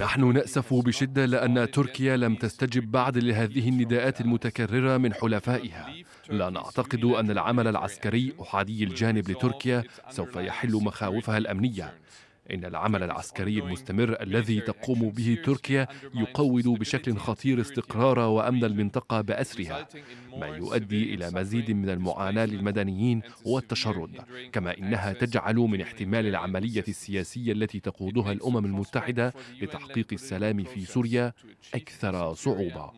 نحن نأسف بشدة لأن تركيا لم تستجب بعد لهذه النداءات المتكررة من حلفائها لا نعتقد أن العمل العسكري أحادي الجانب لتركيا سوف يحل مخاوفها الأمنية إن العمل العسكري المستمر الذي تقوم به تركيا يقوض بشكل خطير استقرار وأمن المنطقة بأسرها ما يؤدي إلى مزيد من المعاناة للمدنيين والتشرد كما إنها تجعل من احتمال العملية السياسية التي تقودها الأمم المتحدة لتحقيق السلام في سوريا أكثر صعوبة